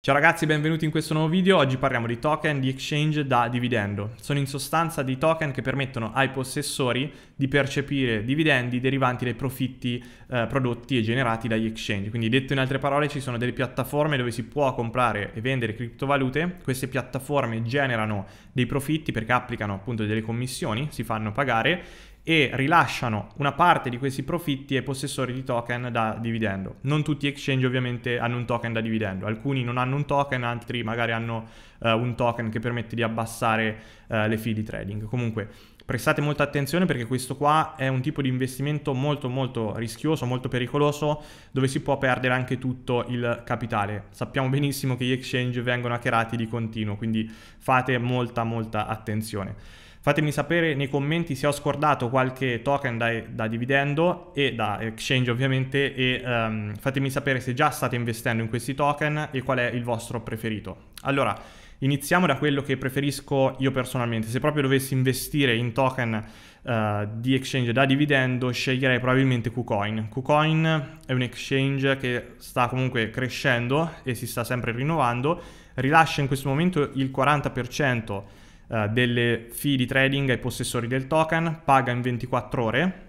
Ciao ragazzi, benvenuti in questo nuovo video. Oggi parliamo di token di exchange da dividendo. Sono in sostanza dei token che permettono ai possessori di percepire dividendi derivanti dai profitti eh, prodotti e generati dagli exchange. Quindi detto in altre parole, ci sono delle piattaforme dove si può comprare e vendere criptovalute. Queste piattaforme generano dei profitti perché applicano appunto delle commissioni, si fanno pagare e rilasciano una parte di questi profitti ai possessori di token da dividendo. Non tutti gli exchange ovviamente hanno un token da dividendo, alcuni non hanno un token, altri magari hanno uh, un token che permette di abbassare uh, le fee di trading. Comunque prestate molta attenzione perché questo qua è un tipo di investimento molto molto rischioso, molto pericoloso, dove si può perdere anche tutto il capitale. Sappiamo benissimo che gli exchange vengono hackerati di continuo, quindi fate molta molta attenzione. Fatemi sapere nei commenti se ho scordato qualche token da, da dividendo e da exchange ovviamente e um, fatemi sapere se già state investendo in questi token e qual è il vostro preferito. Allora, iniziamo da quello che preferisco io personalmente. Se proprio dovessi investire in token uh, di exchange da dividendo, sceglierei probabilmente KuCoin. KuCoin è un exchange che sta comunque crescendo e si sta sempre rinnovando. Rilascia in questo momento il 40% eh, delle fee di trading ai possessori del token, paga in 24 ore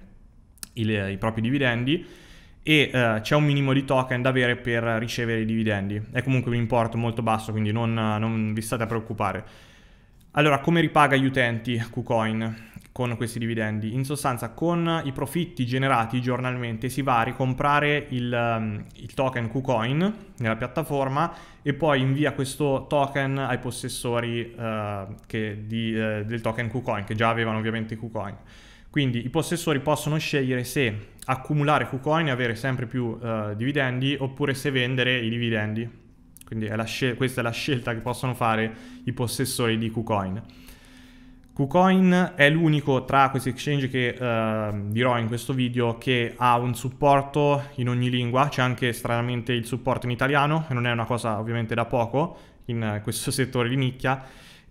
il, eh, i propri dividendi e eh, c'è un minimo di token da avere per ricevere i dividendi. È comunque un importo molto basso, quindi non, non vi state a preoccupare. Allora, come ripaga gli utenti KuCoin? con questi dividendi. In sostanza, con i profitti generati giornalmente si va a ricomprare il, um, il token KuCoin nella piattaforma e poi invia questo token ai possessori eh, che, di, eh, del token KuCoin, che già avevano ovviamente KuCoin. Quindi i possessori possono scegliere se accumulare KuCoin e avere sempre più eh, dividendi oppure se vendere i dividendi. Quindi è questa è la scelta che possono fare i possessori di KuCoin. KuCoin è l'unico tra questi exchange che eh, dirò in questo video che ha un supporto in ogni lingua, c'è anche stranamente il supporto in italiano, che non è una cosa ovviamente da poco in questo settore di nicchia,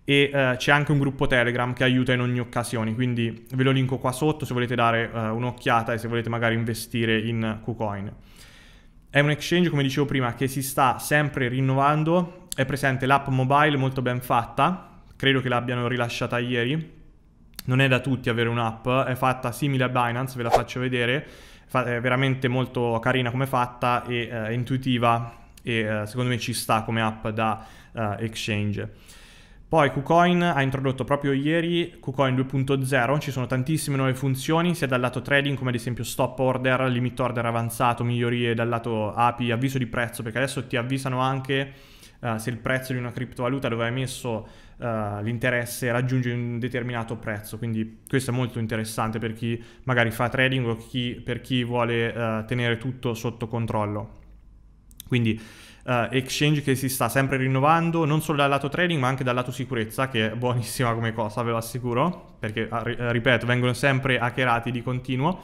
e eh, c'è anche un gruppo Telegram che aiuta in ogni occasione, quindi ve lo linko qua sotto se volete dare eh, un'occhiata e se volete magari investire in KuCoin. È un exchange, come dicevo prima, che si sta sempre rinnovando, è presente l'app mobile molto ben fatta, credo che l'abbiano rilasciata ieri. Non è da tutti avere un'app, è fatta simile a Binance, ve la faccio vedere, è veramente molto carina come fatta e eh, intuitiva e eh, secondo me ci sta come app da eh, exchange. Poi KuCoin ha introdotto proprio ieri KuCoin 2.0, ci sono tantissime nuove funzioni sia dal lato trading come ad esempio stop order, limit order avanzato, migliorie dal lato API, avviso di prezzo perché adesso ti avvisano anche eh, se il prezzo di una criptovaluta dove hai messo uh, l'interesse raggiunge un determinato prezzo, quindi questo è molto interessante per chi magari fa trading o chi, per chi vuole uh, tenere tutto sotto controllo. Quindi exchange che si sta sempre rinnovando, non solo dal lato trading ma anche dal lato sicurezza, che è buonissima come cosa, ve lo assicuro, perché ripeto, vengono sempre hackerati di continuo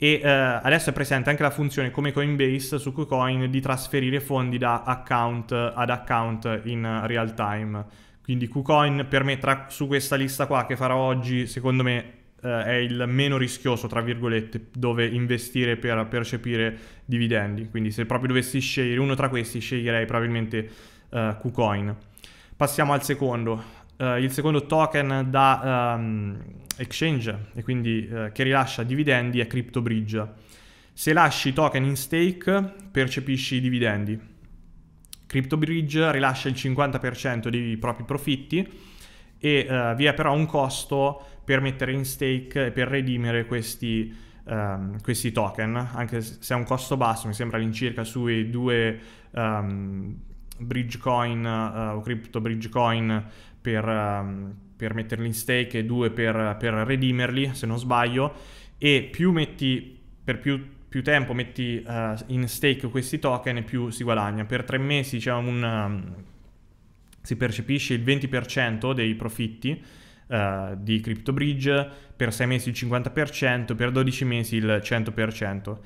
e eh, adesso è presente anche la funzione come Coinbase su KuCoin di trasferire fondi da account ad account in real time. Quindi KuCoin per me su questa lista qua che farò oggi, secondo me eh, è il meno rischioso, tra virgolette, dove investire per percepire dividendi. Quindi se proprio dovessi scegliere uno tra questi, sceglierei probabilmente eh, KuCoin. Passiamo al secondo, uh, il secondo token da um, exchange e quindi uh, che rilascia dividendi è CryptoBridge. Se lasci token in stake percepisci i dividendi. CryptoBridge rilascia il 50% dei propri profitti e eh, vi è però un costo per mettere in stake e per redimere questi, um, questi token, anche se è un costo basso, mi sembra all'incirca sui due um, Bridgecoin uh, o Crypto Bridgecoin per, ehm, per metterli in stake e due per, per, redimerli, se non sbaglio, e più metti per più, più tempo metti uh, in stake questi token, più si guadagna. Per tre mesi diciamo, un, um, si percepisce il 20% dei profitti. Uh, di CryptoBridge, per sei mesi il 50%, per 12 mesi il 100%.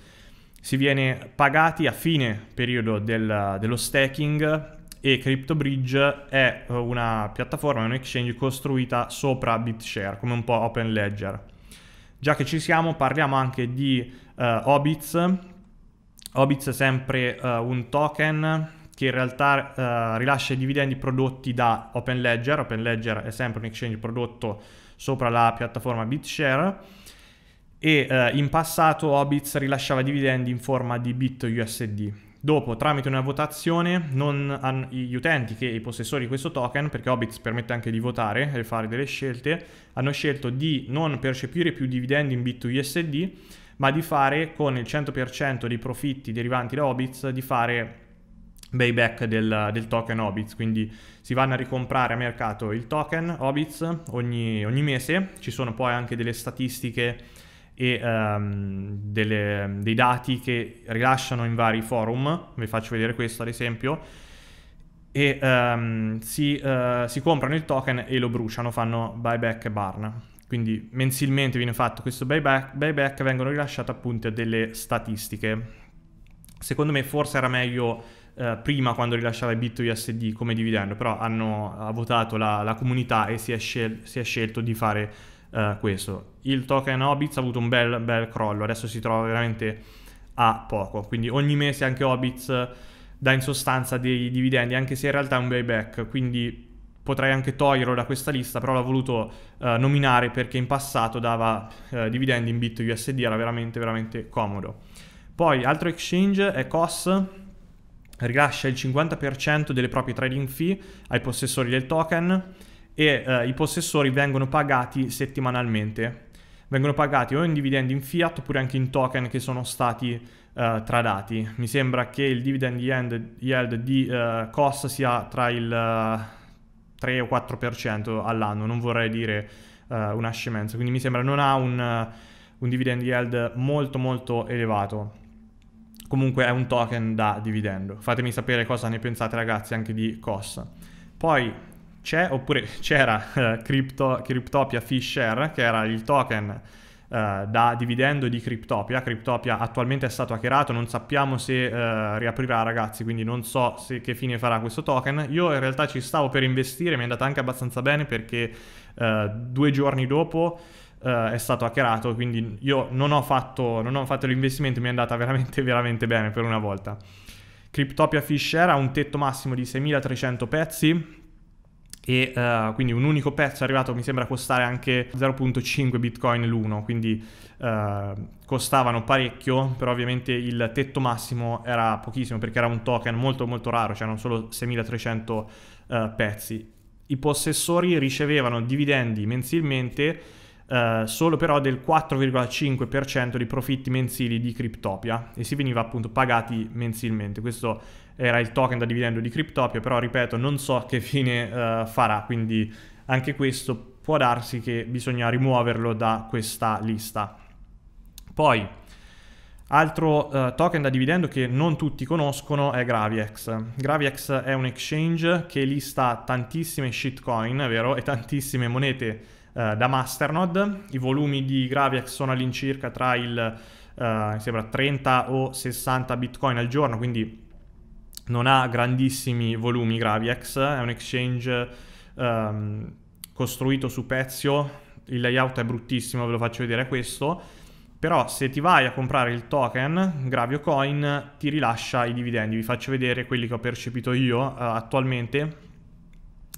Si viene pagati a fine periodo del, dello staking e CryptoBridge è eh, una piattaforma, un exchange costruita sopra BitShare, come un po' Open Ledger. Già che ci siamo, parliamo anche di uh, Obits. Obits è sempre uh, un token che in realtà uh, rilascia i dividendi prodotti da Open Ledger. Open Ledger è sempre un exchange prodotto sopra la piattaforma BitShare e in passato Obits rilasciava dividendi in forma di bit USD Dopo, tramite una votazione, han, gli utenti che i possessori di questo token, perché Hobbits permette anche di votare e fare delle scelte, hanno scelto di non percepire più dividendi in B2USD, ma di fare con il 100% dei profitti derivanti da Hobbits, di fare payback del, del, token Hobbits, quindi si vanno a ricomprare a mercato il token Hobbits ogni, ogni mese, ci sono poi anche delle statistiche e um, delle, dei dati che rilasciano in vari forum, vi faccio vedere questo ad esempio, e um, si, uh, si, comprano il token e lo bruciano, fanno buyback e barn. Quindi mensilmente viene fatto questo buyback, buyback vengono rilasciate appunto delle statistiche. Secondo me forse era meglio uh, prima quando rilasciava i BitUSD come dividendo, però hanno ha votato la, la comunità e si è, scel- si è scelto di fare uh, questo. Il token Hobbits ha avuto un bel, bel crollo, adesso si trova veramente a poco, quindi ogni mese anche Hobbits eh, dà in sostanza dei dividendi, anche se in realtà è un buyback, quindi potrei anche toglierlo da questa lista, però l'ho voluto uh, nominare perché in passato dava uh, dividendi in bit USD, era veramente veramente comodo. Poi altro exchange è COS, rilascia il 50% delle proprie trading fee ai possessori del token e eh, i possessori vengono pagati settimanalmente. Vengono pagati o in dividendi in fiat oppure anche in token che sono stati eh, tradati. Mi sembra che il dividend yield, di eh, COS sia tra il 3 eh, o 4% all'anno, non vorrei dire eh, una scemenza, quindi mi sembra non ha un, un dividend yield molto molto elevato comunque è un token da dividendo. Fatemi sapere cosa ne pensate ragazzi anche di COS. Poi c'è, oppure c'era eh, Crypto, Cryptopia Fishshare, che era il token eh, da dividendo di Cryptopia. Cryptopia attualmente è stato hackerato, non sappiamo se eh, riaprirà ragazzi, quindi non so se, che fine farà questo token. Io in realtà ci stavo per investire, mi è andata anche abbastanza bene perché eh, due giorni dopo... Uh, è stato hackerato, quindi io non ho fatto, non ho fatto l'investimento, mi è andata veramente, veramente bene per una volta. Cryptopia Fish Share ha un tetto massimo di 6.300 pezzi, e uh, quindi un unico pezzo è arrivato mi sembra costare anche 0.5 bitcoin l'uno quindi uh, costavano parecchio però ovviamente il tetto massimo era pochissimo perché era un token molto molto raro c'erano cioè solo 6300 uh, eh, pezzi i possessori ricevevano dividendi mensilmente solo però del 4,5% di profitti mensili di Cryptopia e si veniva appunto pagati mensilmente questo era il token da dividendo di Cryptopia, però ripeto non so che fine uh, farà, quindi anche questo può darsi che bisogna rimuoverlo da questa lista. Poi, altro uh, token da dividendo che non tutti conoscono è Graviex. Graviex è un exchange che lista tantissime shitcoin, vero, e tantissime monete uh, da Masternode. I volumi di Graviex sono all'incirca tra il uh, 30 o 60 bitcoin al giorno, quindi non ha grandissimi volumi Graviex, è un exchange um, costruito su Pezio, il layout è bruttissimo, ve lo faccio vedere questo, però se ti vai a comprare il token Gravio Coin ti rilascia i dividendi, vi faccio vedere quelli che ho percepito io uh, attualmente,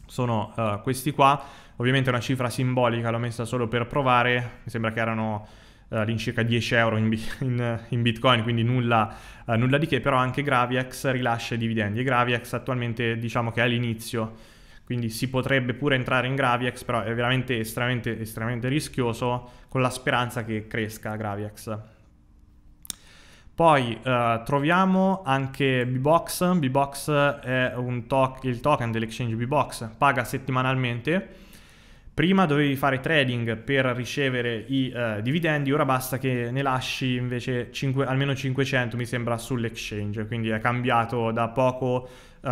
sono uh, questi qua, ovviamente è una cifra simbolica, l'ho messa solo per provare, mi sembra che erano eh, all'incirca 10 euro in, in, in Bitcoin, quindi nulla, eh, nulla, di che, però anche Graviax rilascia i dividendi e Graviax attualmente diciamo che è all'inizio, quindi si potrebbe pure entrare in Graviax, però è veramente estremamente, estremamente rischioso con la speranza che cresca Graviax. Poi eh, troviamo anche Bbox, Bbox è to- il token dell'exchange Bbox, paga settimanalmente prima dovevi fare trading per ricevere i uh, dividendi, ora basta che ne lasci invece 5, almeno 500 mi sembra sull'exchange, quindi è cambiato da poco uh,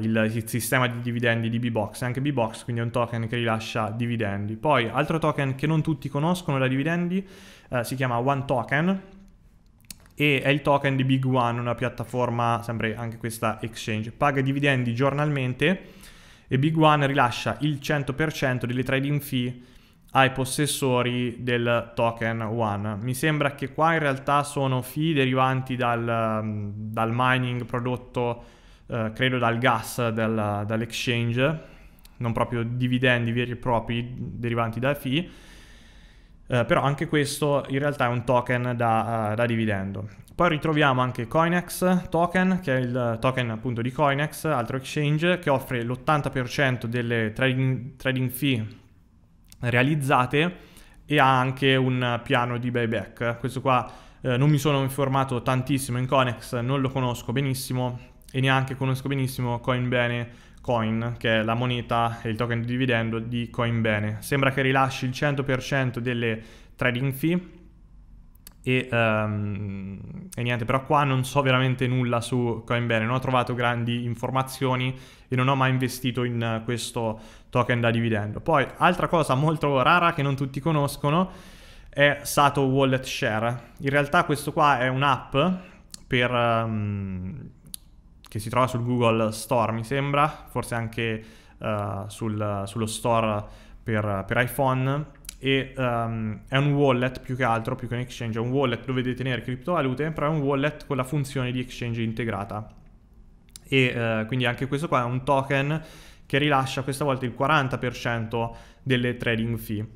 il, il, sistema di dividendi di Bbox, anche Bbox quindi è un token che rilascia dividendi. Poi altro token che non tutti conoscono da dividendi uh, si chiama OneToken e è il token di Big One, una piattaforma sempre anche questa exchange, paga dividendi giornalmente e Big One rilascia il 100% delle trading fee ai possessori del token One. Mi sembra che qua in realtà sono fee derivanti dal, mm, dal mining prodotto, eh, credo dal gas del, dall'exchange, non proprio dividendi veri e propri derivanti da fee eh, però anche questo in realtà è un token da, uh, da dividendo. Poi ritroviamo anche Coinex token, che è il token appunto di Coinex, altro exchange, che offre l'80% delle trading, trading fee realizzate e ha anche un piano di buyback. Questo qua eh, non mi sono informato tantissimo in Coinex, non lo conosco benissimo e neanche conosco benissimo Coinbene Coin, che è la moneta e il token di dividendo di Coinbene. Sembra che rilasci il 100% delle trading fee. E, um, e, niente, però qua non so veramente nulla su Coinbase, non ho trovato grandi informazioni e non ho mai investito in questo token da dividendo. Poi, altra cosa molto rara che non tutti conoscono è Sato Wallet Share. In realtà questo qua è un'app per... Um, che si trova sul Google Store, mi sembra, forse anche uh, sul, sullo store per, per iPhone. E um, è un wallet più che altro, più che un exchange, è un wallet dove detenere criptovalute, però è un wallet con la funzione di exchange integrata. E uh, quindi anche questo qua è un token che rilascia questa volta il 40% delle trading fee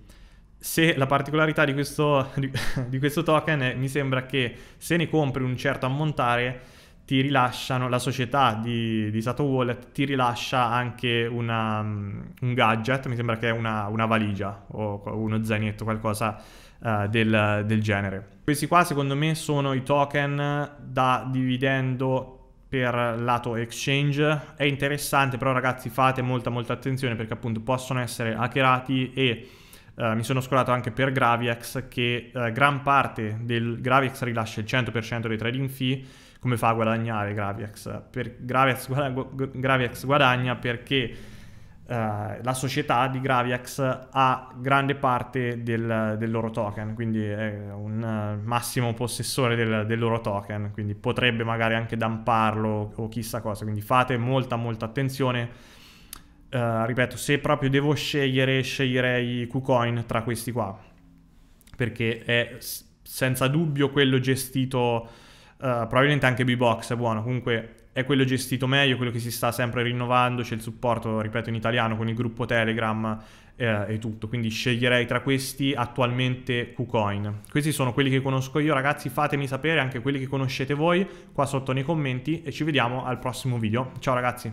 se la particolarità di questo, di, di questo token è, mi sembra che se ne compri un certo ammontare ti rilasciano, la società di, di Sato Wallet ti rilascia anche una, mm, un gadget, mi sembra che è una, una valigia o uno zainetto, qualcosa uh, del, del, genere. Questi qua secondo me sono i token da dividendo per lato exchange, è interessante però ragazzi fate molta molta attenzione perché appunto possono essere hackerati e Uh, mi sono scordato anche per Gravix che uh, gran parte del Gravix rilascia il 100% dei trading fee come fa a guadagnare Graviax? Per, Graviax, guada, Graviax guadagna perché uh, la società di Graviax ha grande parte del, del loro token, quindi è un uh, massimo possessore del, del, loro token, quindi potrebbe magari anche damparlo o chissà cosa, quindi fate molta molta attenzione. Uh, ripeto, se proprio devo scegliere, sceglierei KuCoin tra questi qua, perché è senza dubbio quello gestito eh, probabilmente anche B-Box è buono, comunque è quello gestito meglio, quello che si sta sempre rinnovando, c'è il supporto, ripeto, in italiano con il gruppo Telegram eh, e tutto, quindi sceglierei tra questi attualmente KuCoin. Questi sono quelli che conosco io, ragazzi, fatemi sapere anche quelli che conoscete voi qua sotto nei commenti e ci vediamo al prossimo video. Ciao ragazzi!